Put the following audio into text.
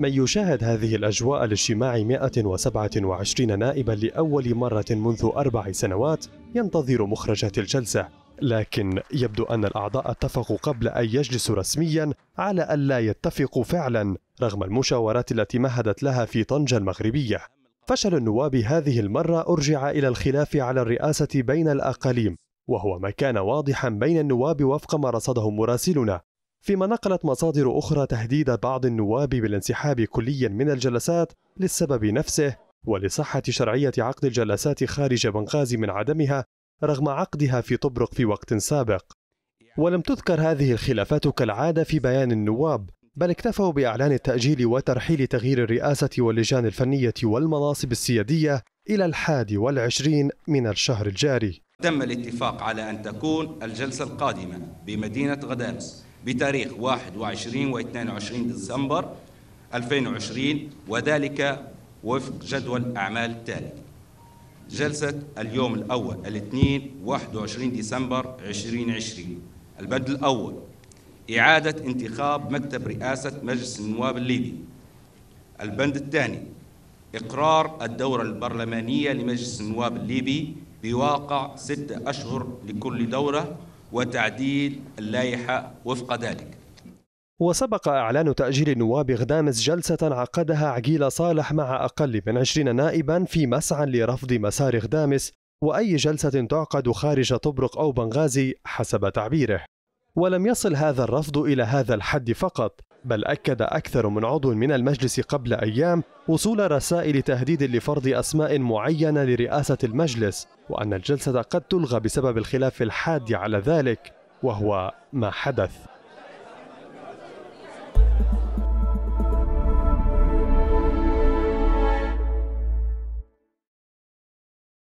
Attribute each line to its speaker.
Speaker 1: من يشاهد هذه الأجواء لاجتماع 127 نائبا لأول مرة منذ أربع سنوات ينتظر مخرجات الجلسة لكن يبدو أن الأعضاء اتفقوا قبل أن يجلسوا رسميا على أن لا يتفقوا فعلا رغم المشاورات التي مهدت لها في طنجة المغربية فشل النواب هذه المرة أرجع إلى الخلاف على الرئاسة بين الأقاليم وهو ما كان واضحا بين النواب وفق ما رصده مراسلنا فيما نقلت مصادر أخرى تهديد بعض النواب بالانسحاب كليا من الجلسات للسبب نفسه ولصحة شرعية عقد الجلسات خارج بنغازي من عدمها رغم عقدها في طبرق في وقت سابق ولم تذكر هذه الخلافات كالعادة في بيان النواب بل اكتفوا بإعلان التأجيل وترحيل تغيير الرئاسة واللجان الفنية والمناصب السيادية إلى الحادي والعشرين من الشهر الجاري
Speaker 2: تم الاتفاق على أن تكون الجلسة القادمة بمدينة غدانس بتاريخ 21 و 22 ديسمبر 2020 وذلك وفق جدول أعمال التالي جلسة اليوم الأول الاثنين 21 ديسمبر 2020 البند الأول إعادة انتخاب مكتب رئاسة مجلس النواب الليبي البند الثاني إقرار الدورة البرلمانية لمجلس النواب الليبي بواقع ستة أشهر لكل دورة وتعديل اللائحة وفق ذلك
Speaker 1: وسبق إعلان تأجيل النواب غدامس جلسة عقدها عقيل صالح مع أقل من عشرين نائبا في مسعى لرفض مسار غدامس وأي جلسة تعقد خارج طبرق أو بنغازي حسب تعبيره ولم يصل هذا الرفض إلى هذا الحد فقط بل أكد أكثر من عضو من المجلس قبل أيام وصول رسائل تهديد لفرض أسماء معينة لرئاسة المجلس وأن الجلسة قد تلغى بسبب الخلاف الحاد على ذلك وهو ما حدث